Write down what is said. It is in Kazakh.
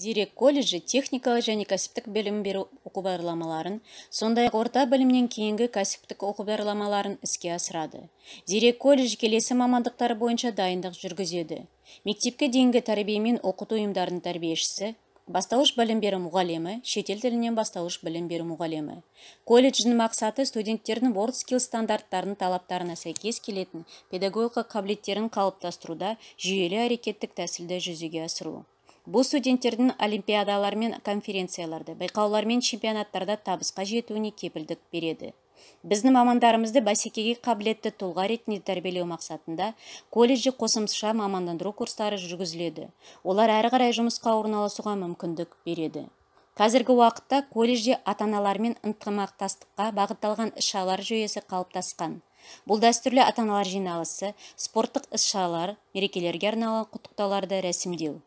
зерек колледжі техникалық және кәсіптік білім беру оқу бағдарламаларын сондай орта білімнен кейінгі кәсіптік оқу бағдарламаларын іске асырады зерек колледж келесі мамандықтар бойынша дайындық жүргізеді мектепке дейінгі тәрбие мен оқыту ұйымдарының тәрбиешісі бастауыш білім беру мұғалімі шетел тілінен бастауыш білім беру мұғалімі колледждің мақсаты студенттердің world skill стандарттарының талаптарына сәйкес келетін педагогика қабілеттерін қалыптастыруда жүйелі әрекеттік тәсілді жүзеге асыру бұл студенттердің олимпиадалар мен конференцияларда байқаулар мен чемпионаттарда табысқа жетуіне кепілдік береді біздің мамандарымызды бәсекеге қабілетті тұлға ретінде тәрбиелеу мақсатында колледжде қосымша мамандандыру курстары жүргізіледі олар әрі қарай жұмысқа орналасуға мүмкіндік береді қазіргі уақытта колледжде ата аналармен ынтымақтастыққа бағытталған іс шаралар жүйесі қалыптасқан бұл дәстүрлі ата аналар жиналысы спорттық іс шаралар мерекелерге арналған құттықтауларды рәсімдеу